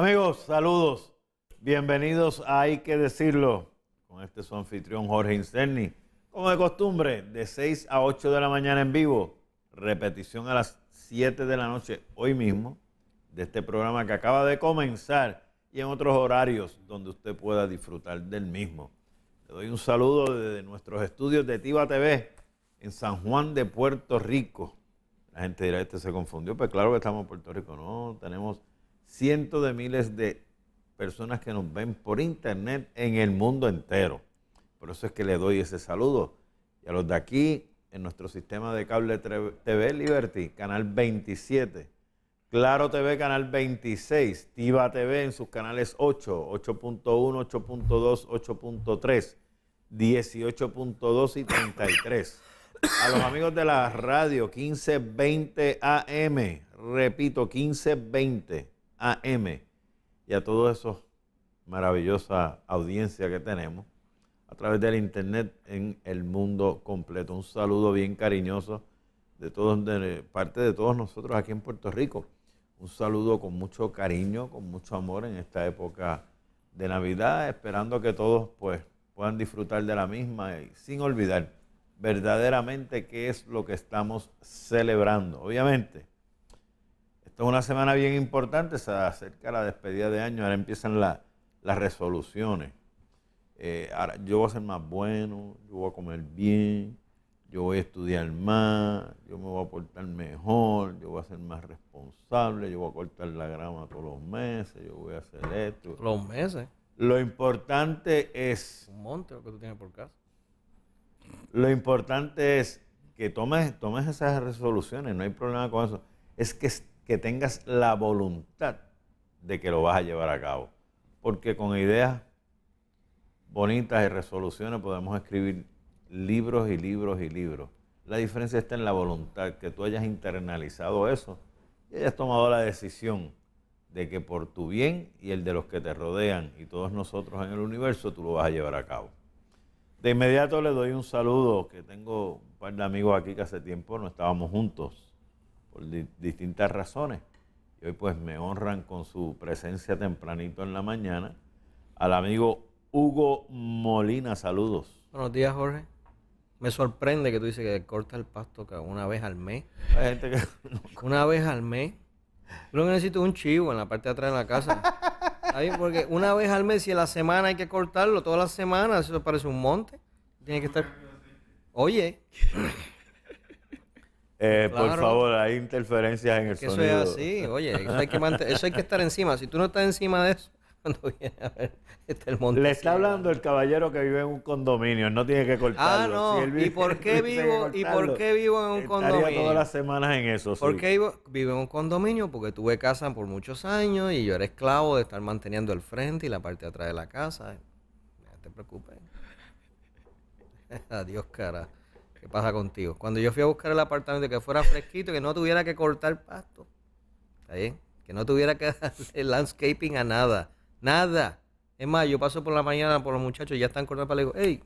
Amigos, saludos. Bienvenidos a Hay que decirlo con este su anfitrión Jorge Incerni. Como de costumbre, de 6 a 8 de la mañana en vivo, repetición a las 7 de la noche hoy mismo de este programa que acaba de comenzar y en otros horarios donde usted pueda disfrutar del mismo. Le doy un saludo desde nuestros estudios de Tiva TV en San Juan de Puerto Rico. La gente dirá, este se confundió, pero pues claro que estamos en Puerto Rico. No, tenemos cientos de miles de personas que nos ven por internet en el mundo entero. Por eso es que le doy ese saludo. Y a los de aquí, en nuestro sistema de cable TV Liberty, canal 27. Claro TV, canal 26. Tiva TV en sus canales 8, 8.1, 8.2, 8.3, 18.2 y 33. A los amigos de la radio 1520 AM, repito, 1520 AM y a toda esa maravillosa audiencia que tenemos a través del internet en el mundo completo. Un saludo bien cariñoso de de parte de todos nosotros aquí en Puerto Rico. Un saludo con mucho cariño, con mucho amor en esta época de Navidad, esperando que todos pues puedan disfrutar de la misma y sin olvidar verdaderamente qué es lo que estamos celebrando. Obviamente, es una semana bien importante, se acerca la despedida de año, ahora empiezan las resoluciones. Eh, yo voy a ser más bueno, yo voy a comer bien, yo voy a estudiar más, yo me voy a portar mejor, yo voy a ser más responsable, yo voy a cortar la grama todos los meses, yo voy a hacer esto. Los meses. Lo importante es... Un monte lo que tú tienes por casa. Lo importante es que tomes, tomes esas resoluciones, no hay problema con eso. Es que que tengas la voluntad de que lo vas a llevar a cabo. Porque con ideas bonitas y resoluciones podemos escribir libros y libros y libros. La diferencia está en la voluntad, que tú hayas internalizado eso y hayas tomado la decisión de que por tu bien y el de los que te rodean y todos nosotros en el universo, tú lo vas a llevar a cabo. De inmediato le doy un saludo, que tengo un par de amigos aquí que hace tiempo no estábamos juntos por distintas razones. Y hoy pues me honran con su presencia tempranito en la mañana. Al amigo Hugo Molina, saludos. Buenos días, Jorge. Me sorprende que tú dices que corta el pasto cada una vez al mes. gente que... una vez al mes. Yo lo necesito un chivo en la parte de atrás de la casa. Porque una vez al mes, si en la semana hay que cortarlo, todas las semanas, eso parece un monte. Tiene que estar... Oye. Eh, por favor, hay interferencias en el que Eso es así, oye, eso hay, que estar encima. Si tú no estás encima de eso, cuando viene a ver está el monte. Le está hablando el caballero que vive en un condominio, no tiene que ah, cortarlo. Ah, no. ¿Y por qué vivo? ¿Y por qué vivo en un condominio? todas las semanas en eso. ¿Por qué vivo, en un condominio? Porque tuve casa por muchos años y yo era esclavo de estar manteniendo el frente y la parte de atrás de la casa. No te preocupes. Adiós, cara. ¿Qué pasa contigo? Cuando yo fui a buscar el apartamento que fuera fresquito, que no tuviera que cortar pasto. ¿Está bien? Que no tuviera que hacer landscaping a nada. Nada. Es más, yo paso por la mañana por los muchachos, Y ya están cortando para digo, hey,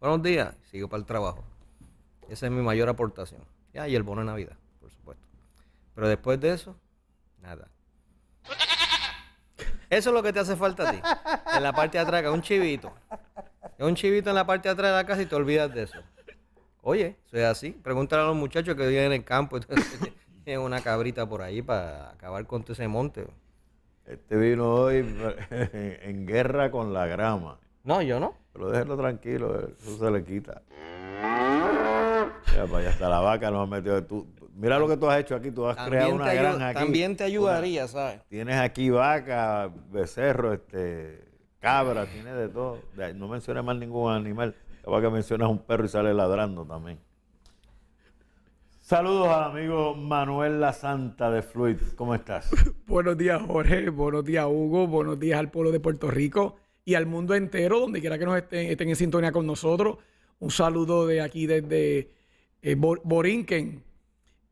buenos días. sigo para el trabajo. Esa es mi mayor aportación. Ya, y el bono de Navidad, por supuesto. Pero después de eso, nada. Eso es lo que te hace falta a ti. En la parte de atrás, un chivito. Un chivito en la parte de atrás de la casa y te olvidas de eso. Oye, ¿soy así. Pregúntale a los muchachos que viven en el campo. tienen una cabrita por ahí para acabar con todo ese monte. Este vino hoy en, guerra con la grama. No, yo no. Pero déjelo tranquilo, eso se le quita. Pues, ya para hasta la vaca nos ha metido. Tú, mira lo que tú has hecho aquí, tú has creado una granja aquí. También te ayudaría, ¿sabes? Tienes aquí vaca, becerro, este, cabra, tienes de todo. No menciones más ningún animal. Capaz que mencionas un perro y sale ladrando también. Saludos al amigo Manuel La Santa de Fluid. ¿Cómo estás? Buenos días, Jorge. Buenos días, Hugo. Buenos días al pueblo de Puerto Rico y al mundo entero, donde quiera que nos estén, estén en sintonía con nosotros. Un saludo de aquí desde eh, Borinquen.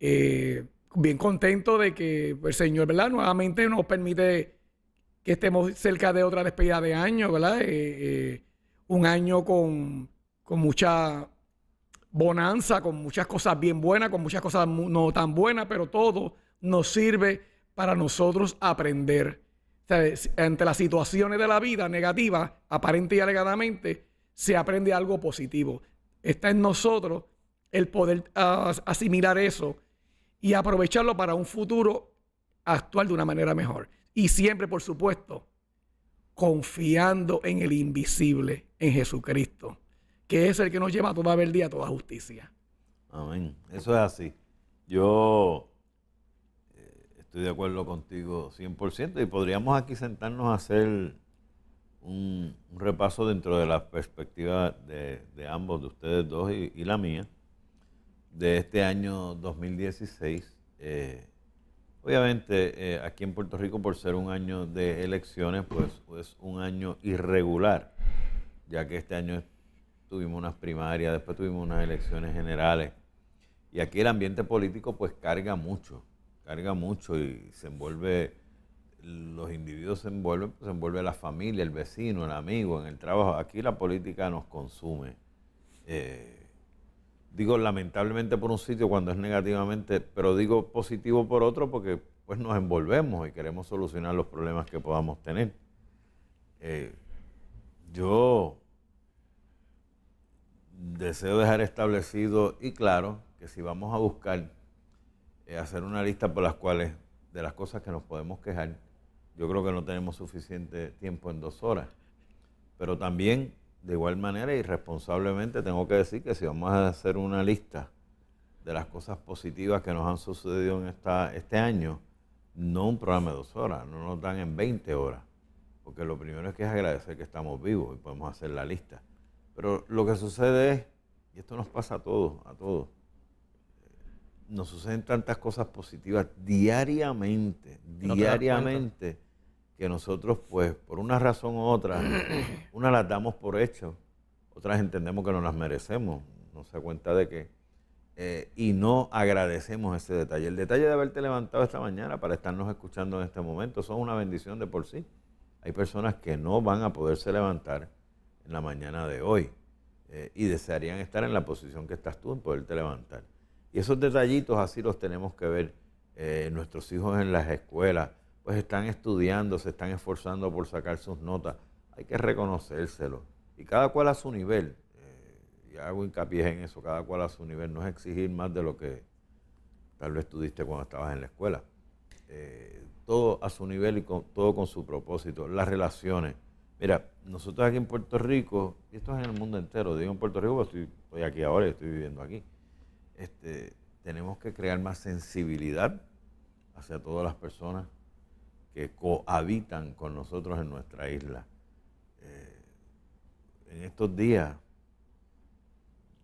Eh, bien contento de que el Señor, ¿verdad? Nuevamente nos permite que estemos cerca de otra despedida de año, ¿verdad? Eh, un año con con mucha bonanza, con muchas cosas bien buenas, con muchas cosas no tan buenas, pero todo nos sirve para nosotros aprender. Entre ante las situaciones de la vida negativa, aparente y alegadamente, se aprende algo positivo. Está en nosotros el poder asimilar eso y aprovecharlo para un futuro actual de una manera mejor. Y siempre, por supuesto, confiando en el invisible, en Jesucristo que es el que nos lleva a toda verdad, a toda justicia. Amén. Eso es así. Yo eh, estoy de acuerdo contigo 100% y podríamos aquí sentarnos a hacer un, repaso dentro de la perspectiva de, ambos, de ustedes dos y, la mía, de este año 2016. Eh, obviamente eh, aquí en Puerto Rico, por ser un año de elecciones, pues es pues, un año irregular, ya que este año es tuvimos unas primarias, después tuvimos unas elecciones generales. Y aquí el ambiente político pues carga mucho, carga mucho y se envuelve, los individuos se envuelven, pues, se envuelve la familia, el vecino, el amigo, en el trabajo. Aquí la política nos consume. Eh, digo lamentablemente por un sitio cuando es negativamente, pero digo positivo por otro porque pues nos envolvemos y queremos solucionar los problemas que podamos tener. Eh, yo deseo dejar establecido y claro que si vamos a buscar eh, hacer una lista por las cuales, de las cosas que nos podemos quejar, yo creo que no tenemos suficiente tiempo en dos horas. Pero también, de igual manera y responsablemente, tengo que decir que si vamos a hacer una lista de las cosas positivas que nos han sucedido en esta, este año, no un programa de dos horas, no nos dan en 20 horas. Porque lo primero es que es agradecer que estamos vivos y podemos hacer la lista. Pero lo que sucede es, y esto nos pasa a todos, a todos, nos suceden tantas cosas positivas diariamente, diariamente, que nosotros pues por una razón u otra, una las damos por hecho, otras entendemos que no las merecemos, no se cuenta de que, eh, y no agradecemos ese detalle. El detalle de haberte levantado esta mañana para estarnos escuchando en este momento, son una bendición de por sí. Hay personas que no van a poderse levantar en la mañana de hoy eh, y desearían estar en la posición que estás tú en poderte levantar. Y esos detallitos así los tenemos que ver. Eh, nuestros hijos en las escuelas, pues están estudiando, se están esforzando por sacar sus notas. Hay que reconocérselo. Y cada cual a su nivel. Eh, y hago hincapié en eso, cada cual a su nivel. No es exigir más de lo que tal vez tuviste cuando estabas en la escuela. todo a su nivel y con, todo con su propósito. Las relaciones. Mira, nosotros aquí en Puerto Rico, y esto es en el mundo entero, digo en Puerto Rico estoy, aquí ahora y estoy viviendo aquí, este, tenemos que crear más sensibilidad hacia todas las personas que cohabitan con nosotros en nuestra isla. Eh, en estos días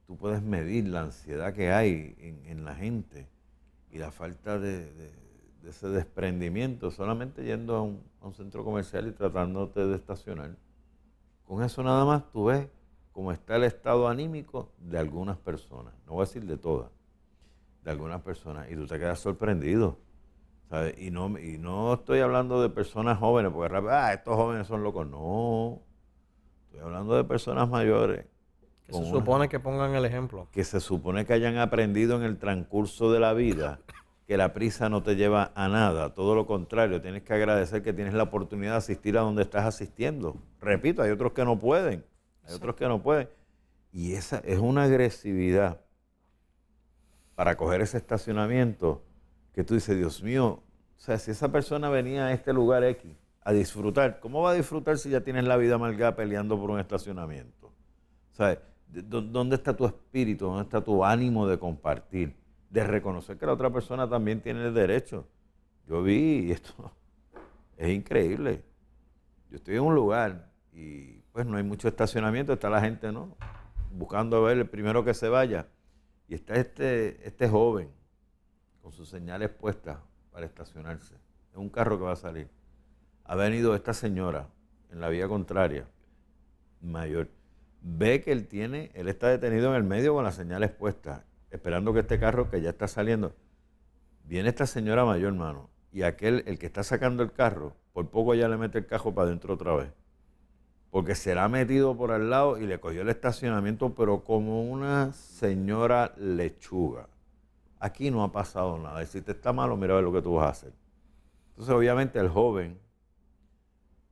tú puedes medir la ansiedad que hay en, la gente y la falta de de ese desprendimiento, solamente yendo a un, centro comercial y tratándote de estacionar. Con eso nada más tú ves cómo está el estado anímico de algunas personas, no voy a decir de todas, de algunas personas, y tú te quedas sorprendido. ¿sabes? Y, no, y no estoy hablando de personas jóvenes, porque ah, estos jóvenes son locos, no. Estoy hablando de personas mayores. Que se supone que pongan el ejemplo. Que se supone que hayan aprendido en el transcurso de la vida que la prisa no te lleva a nada, todo lo contrario, tienes que agradecer que tienes la oportunidad de asistir a donde estás asistiendo. Repito, hay otros que no pueden, hay otros que no pueden. Y esa es una agresividad para coger ese estacionamiento que tú dices, Dios mío, o sea, si esa persona venía a este lugar X a disfrutar, ¿cómo va a disfrutar si ya tienes la vida malgada peleando por un estacionamiento? O sea, ¿dónde está tu espíritu? ¿Dónde está tu ánimo de compartir? de reconocer que la otra persona también tiene el derecho. Yo vi, y esto es increíble. Yo estoy en un lugar y pues no hay mucho estacionamiento, está la gente, ¿no? Buscando a ver el primero que se vaya. Y está este, este joven con sus señales puestas para estacionarse. Es un carro que va a salir. Ha venido esta señora en la vía contraria, mayor. Ve que él tiene, él está detenido en el medio con las señales puestas esperando que este carro que ya está saliendo. Viene esta señora mayor, hermano, y aquel, el que está sacando el carro, por poco ya le mete el carro para adentro otra vez. Porque se ha metido por al lado y le cogió el estacionamiento, pero como una señora lechuga. Aquí no ha pasado nada. Y si te está malo, mira a ver lo que tú vas a hacer. Entonces, obviamente, el joven,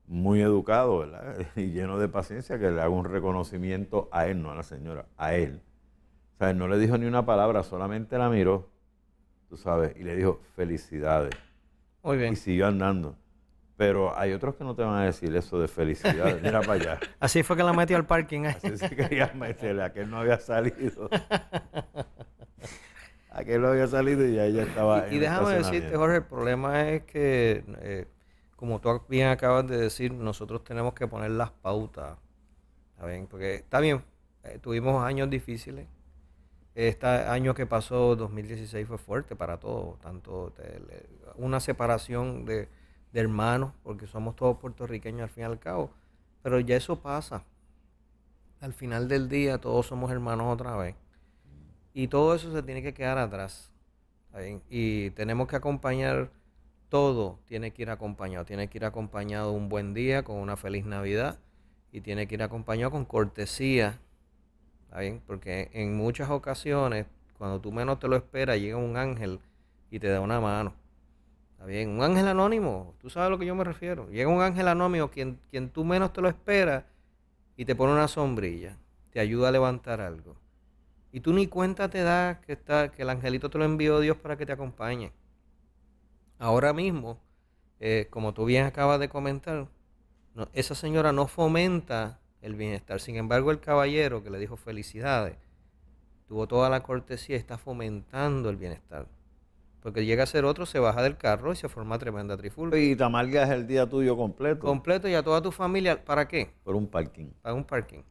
muy educado, ¿verdad? Y lleno de paciencia, que le haga un reconocimiento a él, no a la señora, a él o sea, no le dijo ni una palabra, solamente la miró, tú sabes, y le dijo felicidades. Muy bien. Y siguió andando. Pero hay otros que no te van a decir eso de felicidades. Mira para allá. Así fue que la metió al parking. ¿eh? Así se quería meterle, aquel no había salido. aquel no había salido y ya ella estaba. Y, y déjame decirte, Jorge, el problema es que, eh, como tú bien acabas de decir, nosotros tenemos que poner las pautas. ¿Está bien? Porque está bien, eh, tuvimos años difíciles este año que pasó, 2016, fue fuerte para todos, tanto una separación de, hermanos, porque somos todos puertorriqueños al fin y al cabo, pero ya eso pasa. Al final del día todos somos hermanos otra vez. Y todo eso se tiene que quedar atrás. Y tenemos que acompañar todo, tiene que ir acompañado. Tiene que ir acompañado un buen día, con una feliz Navidad, y tiene que ir acompañado con cortesía ¿Está bien? Porque en muchas ocasiones, cuando tú menos te lo esperas, llega un ángel y te da una mano. ¿Está bien? Un ángel anónimo, tú sabes a lo que yo me refiero. Llega un ángel anónimo, quien, quien tú menos te lo esperas, y te pone una sombrilla, te ayuda a levantar algo. Y tú ni cuenta te das que, está, que el angelito te lo envió Dios para que te acompañe. Ahora mismo, eh, como tú bien acabas de comentar, esa señora no fomenta el bienestar. Sin embargo, el caballero que le dijo felicidades, tuvo toda la cortesía y está fomentando el bienestar. Porque llega a ser otro, se baja del carro y se forma tremenda trifulca. Y te amargas el día tuyo completo. Completo y a toda tu familia. ¿Para qué? Por un parking. Para un parking.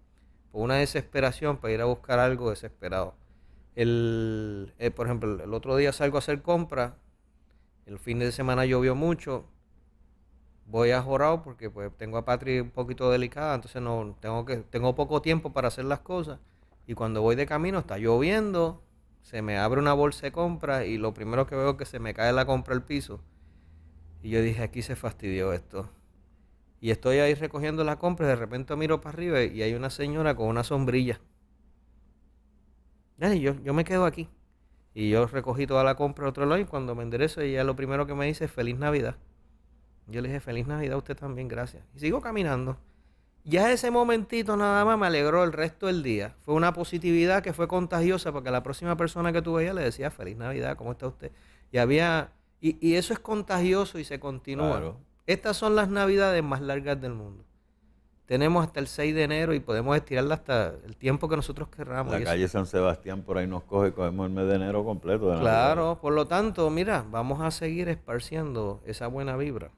Por una desesperación, para ir a buscar algo desesperado. El, eh, por ejemplo, el otro día salgo a hacer compra, El fin de semana llovió mucho voy a Jorao porque pues, tengo a Patri un poquito delicada, entonces no tengo que tengo poco tiempo para hacer las cosas y cuando voy de camino está lloviendo, se me abre una bolsa de compra y lo primero que veo es que se me cae la compra al piso. Y yo dije, aquí se fastidió esto. Y estoy ahí recogiendo la compra y de repente miro para arriba y hay una señora con una sombrilla. yo, yo me quedo aquí. Y yo recogí toda la compra otro lado y cuando me enderezo ella lo primero que me dice es feliz Navidad. Yo le dije, feliz Navidad a usted también, gracias. Y sigo caminando. Ya ese momentito nada más me alegró el resto del día. Fue una positividad que fue contagiosa porque la próxima persona que tuve yo le decía, feliz Navidad, ¿cómo está usted? Y había... Y, eso es contagioso y se continúa. Estas son las Navidades más largas del mundo. Tenemos hasta el 6 de enero y podemos estirarla hasta el tiempo que nosotros querramos. La calle San Sebastián por ahí nos coge, cogemos el mes de enero completo. claro, por lo tanto, mira, vamos a seguir esparciendo esa buena vibra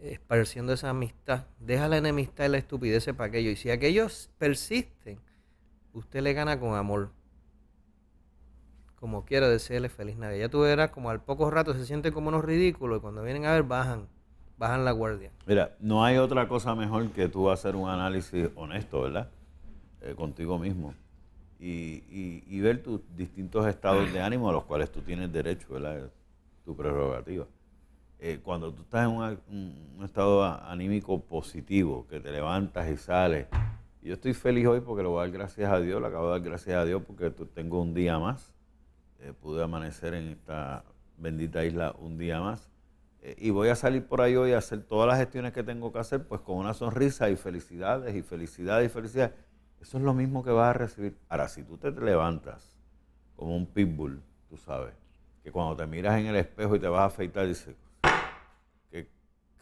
esparciendo esa amistad. Deja la enemistad y la estupidez para aquello. Y si aquellos persisten, usted le gana con amor. Como quiera, decirle feliz Navidad. Ya tú verás como al poco rato se siente como unos ridículos y cuando vienen a ver bajan, bajan la guardia. Mira, no hay otra cosa mejor que tú hacer un análisis honesto, ¿verdad? Eh, contigo mismo. Y, y ver tus distintos estados de ánimo a los cuales tú tienes derecho, ¿verdad? Tu prerrogativa. Eh, cuando tú estás en un, estado anímico positivo, que te levantas y sales, yo estoy feliz hoy porque lo voy a dar gracias a Dios, le acabo de dar gracias a Dios porque tengo un día más, eh, pude amanecer en esta bendita isla un día más, eh, y voy a salir por ahí hoy a hacer todas las gestiones que tengo que hacer, pues con una sonrisa y felicidades y felicidades y felicidades. Eso es lo mismo que vas a recibir. Ahora, si tú te levantas como un pitbull, tú sabes, que cuando te miras en el espejo y te vas a afeitar, dices,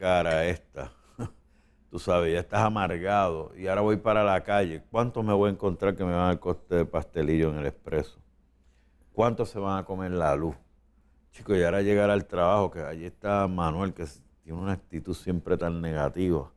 cara esta. Tú sabes, ya estás amargado y ahora voy para la calle. ¿Cuántos me voy a encontrar que me van al coste de pastelillo en el expreso? ¿Cuántos se van a comer la luz? Chicos, y ahora llegar al trabajo, que allí está Manuel, que tiene una actitud siempre tan negativa.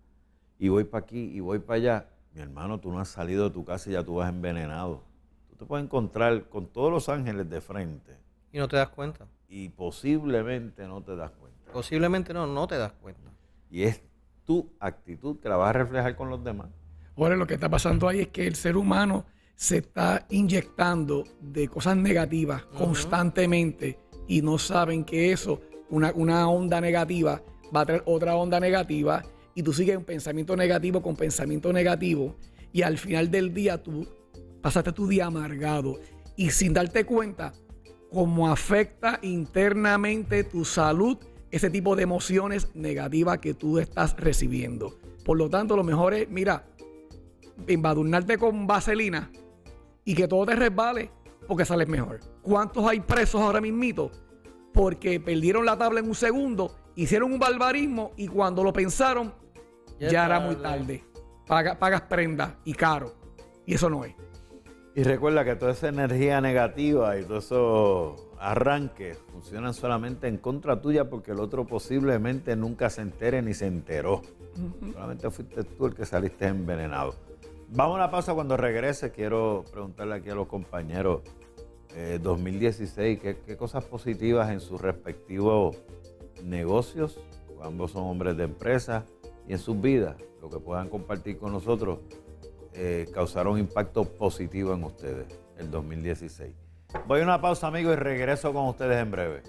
Y voy para aquí y voy para allá. Mi hermano, tú no has salido de tu casa y ya tú vas envenenado. Tú te puedes encontrar con todos los ángeles de frente. Y no te das cuenta. Y posiblemente no te das cuenta. Posiblemente no, no te das cuenta. Y es tu actitud que la vas a reflejar con los demás. Bueno, lo que está pasando ahí es que el ser humano se está inyectando de cosas negativas constantemente y no saben que eso, una, una onda negativa, va a traer otra onda negativa y tú sigues un pensamiento negativo con pensamiento negativo y al final del día tú pasaste tu día amargado y sin darte cuenta cómo afecta internamente tu salud ese tipo de emociones negativas que tú estás recibiendo. Por lo tanto, lo mejor es, mira, embadurnarte con vaselina y que todo te resbale porque sales mejor. ¿Cuántos hay presos ahora mismito? Porque perdieron la tabla en un segundo, hicieron un barbarismo y cuando lo pensaron, ya, era muy tarde. pagas prenda y caro. Y eso no es. Y recuerda que toda esa energía negativa y todo eso arranque, funcionan solamente en contra tuya porque el otro posiblemente nunca se entere ni se enteró. Solamente fuiste tú el que saliste envenenado. Vamos a la pausa cuando regrese. Quiero preguntarle aquí a los compañeros 2016, eh, ¿qué, cosas positivas en sus respectivos negocios? Ambos son hombres de empresa y en sus vidas, lo que puedan compartir con nosotros, eh, causaron impacto positivo en ustedes el 2016. Voy a una pausa, amigos, y regreso con ustedes en breve.